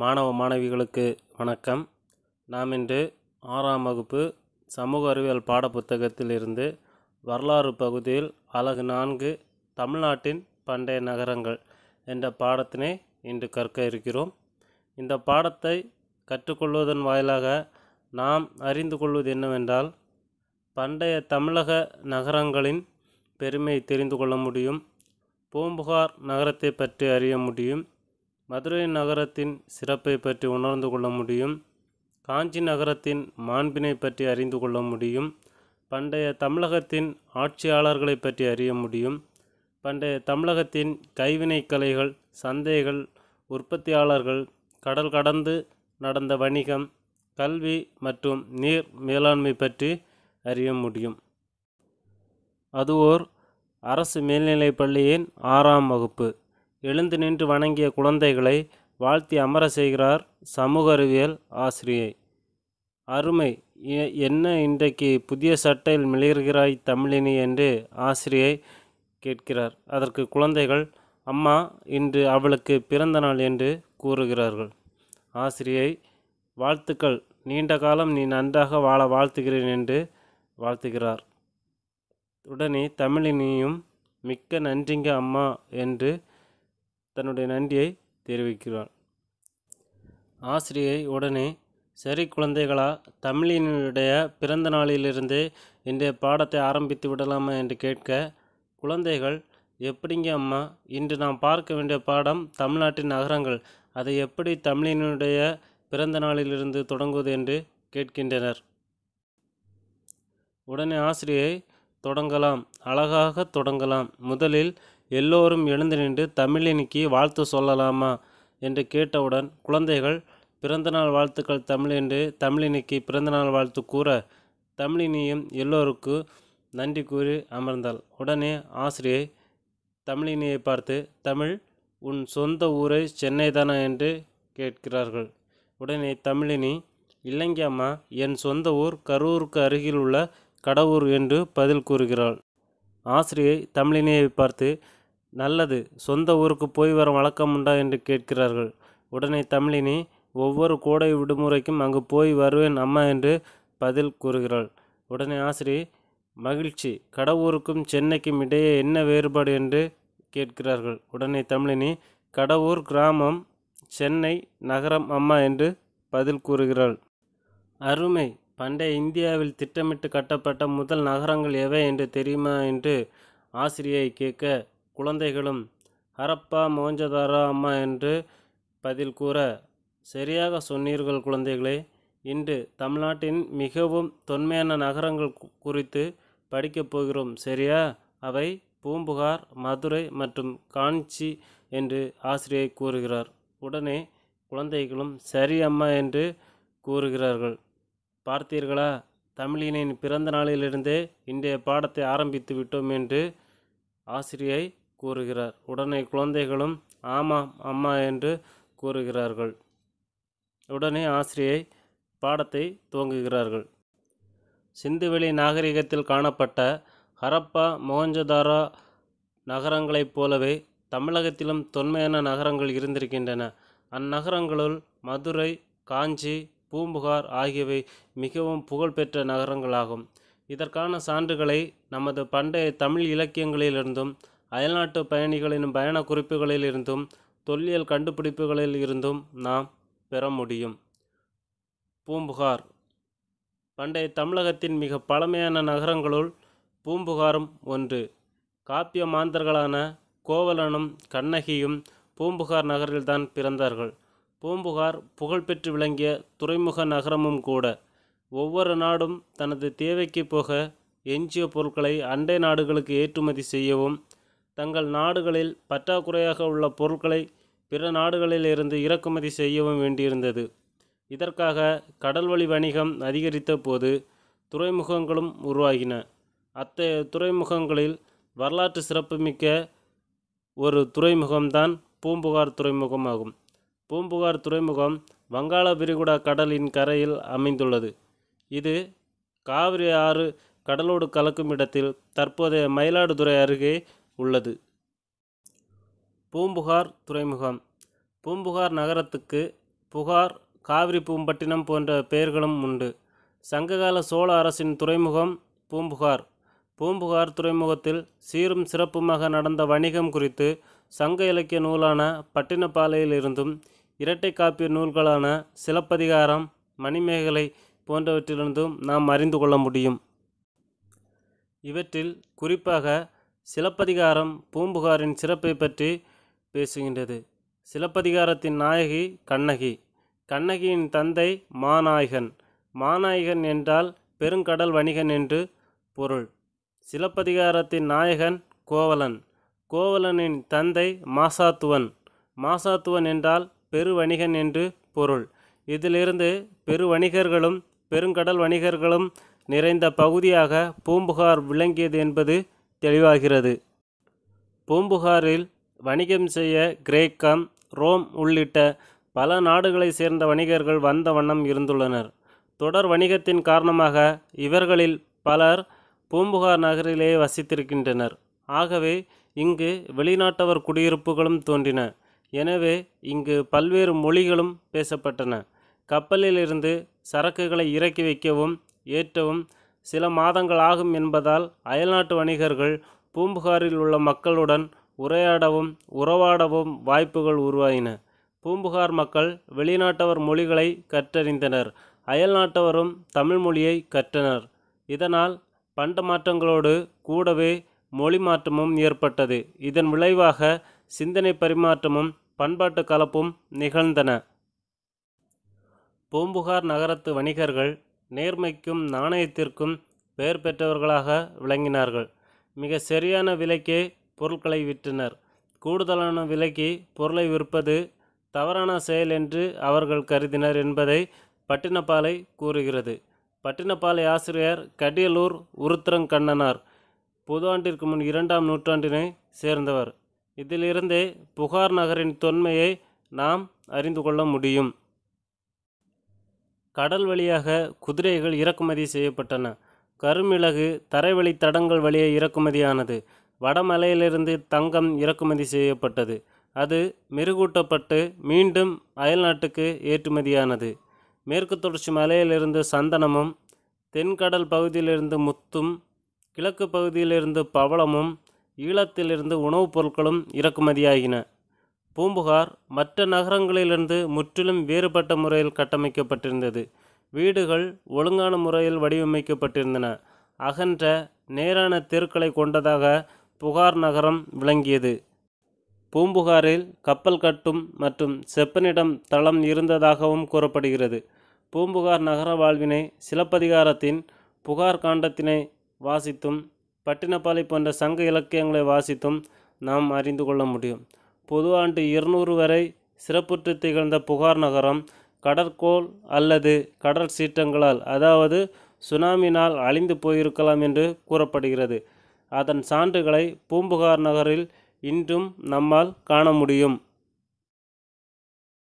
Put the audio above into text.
மாணவ மாணவிகளுக்கு வணக்கம் நாம் இன்று ஆறாம் வகுப்பு சமூக அறிவியல் பாடப்புத்தகத்திலிருந்து இருந்து வரலாறு பகுதியில் அழகு நான்கு தமிழ்நாட்டின் பண்டைய நகரங்கள் என்ற பாடத்தினை இன்று கற்க இருக்கிறோம் இந்த பாடத்தை கற்றுக்கொள்வதன் வாயிலாக நாம் அறிந்து கொள்வது என்னவென்றால் பண்டைய தமிழக நகரங்களின் பெருமை தெரிந்து கொள்ள முடியும் பூம்புகார் நகரத்தை பற்றி அறிய முடியும் மதுரை நகரத்தின் சிறப்பை பற்றி உணர்ந்து கொள்ள முடியும் காஞ்சி நகரத்தின் மாண்பினை பற்றி அறிந்து கொள்ள முடியும் பண்டைய தமிழகத்தின் ஆட்சியாளர்களை பற்றி அறிய முடியும் பண்டைய தமிழகத்தின் கைவினை கலைகள் சந்தைகள் உற்பத்தியாளர்கள் கடல் கடந்து நடந்த வணிகம் கல்வி மற்றும் நீர் மேலாண்மை பற்றி அறிய முடியும் அது ஓர் அரசு மேல்நிலைப் பள்ளியின் ஆறாம் வகுப்பு எழுந்து நின்று வணங்கிய குழந்தைகளை வாழ்த்தி அமர செய்கிறார் சமூக அறிவியல் ஆசிரியை அருமை என்ன இன்றைக்கு புதிய சட்டையில் மிளிர்கிறாய் தமிழினி என்று ஆசிரியை கேட்கிறார் அதற்கு குழந்தைகள் அம்மா இன்று அவளுக்கு பிறந்த நாள் என்று கூறுகிறார்கள் ஆசிரியை வாழ்த்துக்கள் நீண்ட காலம் நீ நன்றாக வாழ வாழ்த்துகிறேன் என்று வாழ்த்துகிறார் உடனே தமிழினியும் மிக்க நன்றிங்க அம்மா என்று தன்னுடைய நன்றியை தெரிவிக்கிறார் ஆசிரியை உடனே சரி குழந்தைகளா தமிழினுடைய பிறந்த நாளிலிருந்து இன்றைய பாடத்தை ஆரம்பித்து விடலாமா என்று கேட்க குழந்தைகள் எப்படிங்க அம்மா இன்று நாம் பார்க்க வேண்டிய பாடம் தமிழ்நாட்டின் நகரங்கள் அதை எப்படி தமிழினுடைய பிறந்த நாளிலிருந்து தொடங்குவது என்று கேட்கின்றனர் உடனே ஆசிரியை தொடங்கலாம் அழகாக தொடங்கலாம் முதலில் எல்லோரும் எழுந்து நின்று தமிழினிக்கு வாழ்த்து சொல்லலாமா என்று கேட்டவுடன் குழந்தைகள் பிறந்தநாள் வாழ்த்துக்கள் தமிழ் என்று தமிழினிக்கு பிறந்தநாள் வாழ்த்து கூற தமிழினியும் எல்லோருக்கு நன்றி கூறி அமர்ந்தாள் உடனே ஆசிரியை தமிழினியை பார்த்து தமிழ் உன் சொந்த ஊரை சென்னை தானா என்று கேட்கிறார்கள் உடனே தமிழினி இல்லைங்க அம்மா என் சொந்த ஊர் கரூருக்கு அருகில் உள்ள கடவுர் என்று பதில் கூறுகிறாள் ஆசிரியை தமிழினியை பார்த்து நல்லது சொந்த ஊருக்கு போய் வர வழக்கம் உண்டா என்று கேட்கிறார்கள் உடனே தமிழினி ஒவ்வொரு கோடை விடுமுறைக்கும் அங்கு போய் வருவேன் அம்மா என்று பதில் கூறுகிறாள் உடனே ஆசிரியர் மகிழ்ச்சி கடவுருக்கும் சென்னைக்கும் இடையே என்ன வேறுபாடு என்று கேட்கிறார்கள் உடனே தமிழினி கடவுர் கிராமம் சென்னை நகரம் அம்மா என்று பதில் கூறுகிறாள் அருமை பண்டைய இந்தியாவில் திட்டமிட்டு கட்டப்பட்ட முதல் நகரங்கள் எவை என்று தெரியுமா என்று ஆசிரியை கேட்க குழந்தைகளும் ஹரப்பா மோஞ்சதாரா அம்மா என்று பதில் கூற சரியாக சொன்னீர்கள் குழந்தைகளே இன்று தமிழ்நாட்டின் மிகவும் தொன்மையான நகரங்கள் குறித்து படிக்கப் போகிறோம் சரியா அவை பூம்புகார் மதுரை மற்றும் காஞ்சி என்று ஆசிரியை கூறுகிறார் உடனே குழந்தைகளும் சரி அம்மா என்று கூறுகிறார்கள் பார்த்தீர்களா தமிழினின் பிறந்த நாளிலிருந்தே இன்றைய பாடத்தை ஆரம்பித்து விட்டோம் என்று ஆசிரியை கூறுகிறார் உடனே குழந்தைகளும் ஆமாம் அம்மா என்று கூறுகிறார்கள் உடனே ஆசிரியை பாடத்தை துவங்குகிறார்கள் சிந்துவெளி நாகரிகத்தில் காணப்பட்ட ஹரப்பா மொகஞ்சதாரா நகரங்களைப் போலவே தமிழகத்திலும் தொன்மையான நகரங்கள் இருந்திருக்கின்றன அந்நகரங்களுள் மதுரை காஞ்சி பூம்புகார் ஆகியவை மிகவும் புகழ்பெற்ற நகரங்களாகும் இதற்கான சான்றுகளை நமது பண்டைய தமிழ் இலக்கியங்களிலிருந்தும் அயல்நாட்டு பயணிகளின் பயண குறிப்புகளில் இருந்தும் தொல்லியல் கண்டுபிடிப்புகளில் இருந்தும் நாம் பெற முடியும் பூம்புகார் பண்டைய தமிழகத்தின் மிக பழமையான நகரங்களுள் பூம்புகாரும் ஒன்று காப்பிய மாந்தர்களான கோவலனும் கண்ணகியும் பூம்புகார் நகரில்தான் பிறந்தார்கள் பூம்புகார் புகழ்பெற்று விளங்கிய துறைமுக நகரமும் கூட ஒவ்வொரு நாடும் தனது தேவைக்கு போக எஞ்சிய பொருட்களை அண்டை நாடுகளுக்கு ஏற்றுமதி செய்யவும் தங்கள் நாடுகளில் பற்றாக்குறையாக உள்ள பொருட்களை பிற நாடுகளில் இருந்து இறக்குமதி செய்யவும் வேண்டியிருந்தது இதற்காக கடல்வழி வணிகம் அதிகரித்த போது துறைமுகங்களும் உருவாகின அத்தைய துறைமுகங்களில் வரலாற்று சிறப்புமிக்க ஒரு துறைமுகம்தான் பூம்புகார் துறைமுகம் ஆகும் பூம்புகார் துறைமுகம் வங்காள விரிகுடா கடலின் கரையில் அமைந்துள்ளது இது காவிரி ஆறு கடலோடு கலக்கும் இடத்தில் தற்போதைய மயிலாடுதுறை அருகே உள்ளது பூம்புகார் துறைமுகம் பூம்புகார் நகரத்துக்கு புகார் காவிரி பூம்பட்டினம் போன்ற பெயர்களும் உண்டு சங்ககால சோழ அரசின் துறைமுகம் பூம்புகார் பூம்புகார் துறைமுகத்தில் சீரும் சிறப்புமாக நடந்த வணிகம் குறித்து சங்க இலக்கிய நூலான இருந்தும் இரட்டை காப்பிய நூல்களான சிலப்பதிகாரம் மணிமேகலை போன்றவற்றிலிருந்தும் நாம் அறிந்து கொள்ள முடியும் இவற்றில் குறிப்பாக சிலப்பதிகாரம் பூம்புகாரின் சிறப்பை பற்றி பேசுகின்றது சிலப்பதிகாரத்தின் நாயகி கண்ணகி கண்ணகியின் தந்தை மாநாயகன் மாநாயகன் என்றால் பெருங்கடல் வணிகன் என்று பொருள் சிலப்பதிகாரத்தின் நாயகன் கோவலன் கோவலனின் தந்தை மாசாத்துவன் மாசாத்துவன் என்றால் பெருவணிகன் என்று பொருள் இதிலிருந்து பெருவணிகர்களும் பெருங்கடல் வணிகர்களும் நிறைந்த பகுதியாக பூம்புகார் விளங்கியது என்பது தெளிவாகிறது பூம்புகாரில் வணிகம் செய்ய கிரேக்கம் ரோம் உள்ளிட்ட பல நாடுகளைச் சேர்ந்த வணிகர்கள் வந்த வண்ணம் இருந்துள்ளனர் தொடர் வணிகத்தின் காரணமாக இவர்களில் பலர் பூம்புகார் நகரிலேயே வசித்திருக்கின்றனர் ஆகவே இங்கு வெளிநாட்டவர் குடியிருப்புகளும் தோன்றின எனவே இங்கு பல்வேறு மொழிகளும் பேசப்பட்டன கப்பலிலிருந்து சரக்குகளை இறக்கி வைக்கவும் ஏற்றவும் சில மாதங்கள் ஆகும் என்பதால் அயல்நாட்டு வணிகர்கள் பூம்புகாரில் உள்ள மக்களுடன் உரையாடவும் உறவாடவும் வாய்ப்புகள் உருவாயின பூம்புகார் மக்கள் வெளிநாட்டவர் மொழிகளை கற்றறிந்தனர் அயல்நாட்டவரும் தமிழ் மொழியை கற்றனர் இதனால் பண்ட மாற்றங்களோடு கூடவே மொழி மாற்றமும் ஏற்பட்டது இதன் விளைவாக சிந்தனை பரிமாற்றமும் பண்பாட்டு கலப்பும் நிகழ்ந்தன பூம்புகார் நகரத்து வணிகர்கள் நேர்மைக்கும் நாணயத்திற்கும் பெயர் பெற்றவர்களாக விளங்கினார்கள் மிக சரியான விலைக்கே பொருட்களை விற்றனர் கூடுதலான விலைக்கு பொருளை விற்பது தவறான செயல் என்று அவர்கள் கருதினர் என்பதை பட்டினப்பாலை கூறுகிறது பட்டினப்பாலை ஆசிரியர் கடியலூர் உருத்திரங்கண்ணனார் புது ஆண்டிற்கு முன் இரண்டாம் நூற்றாண்டினை சேர்ந்தவர் இதிலிருந்தே புகார் நகரின் தொன்மையை நாம் அறிந்து கொள்ள முடியும் கடல் வழியாக குதிரைகள் இறக்குமதி செய்யப்பட்டன கருமிளகு தரைவழி தடங்கள் வழியே இறக்குமதியானது வடமலையிலிருந்து தங்கம் இறக்குமதி செய்யப்பட்டது அது மெருகூட்டப்பட்டு மீண்டும் அயல்நாட்டுக்கு ஏற்றுமதியானது மேற்கு தொடர்ச்சி மலையிலிருந்து சந்தனமும் தென்கடல் பகுதியிலிருந்து முத்தும் கிழக்கு பகுதியிலிருந்து பவளமும் ஈழத்திலிருந்து உணவுப் பொருட்களும் இறக்குமதியாகின பூம்புகார் மற்ற நகரங்களிலிருந்து முற்றிலும் வேறுபட்ட முறையில் கட்டமைக்கப்பட்டிருந்தது வீடுகள் ஒழுங்கான முறையில் வடிவமைக்கப்பட்டிருந்தன அகன்ற நேரான தெருக்களை கொண்டதாக புகார் நகரம் விளங்கியது பூம்புகாரில் கப்பல் கட்டும் மற்றும் செப்பனிடம் தளம் இருந்ததாகவும் கூறப்படுகிறது பூம்புகார் நகர வாழ்வினை சிலப்பதிகாரத்தின் புகார் காண்டத்தினை வாசித்தும் பட்டினப்பாலை போன்ற சங்க இலக்கியங்களை வாசித்தும் நாம் அறிந்து கொள்ள முடியும் பொது ஆண்டு இருநூறு வரை சிறப்புற்று திகழ்ந்த புகார் நகரம் கடற்கோள் அல்லது கடற் சீற்றங்களால் அதாவது சுனாமினால் அழிந்து போயிருக்கலாம் என்று கூறப்படுகிறது அதன் சான்றுகளை பூம்புகார் நகரில் இன்றும் நம்மால் காண முடியும்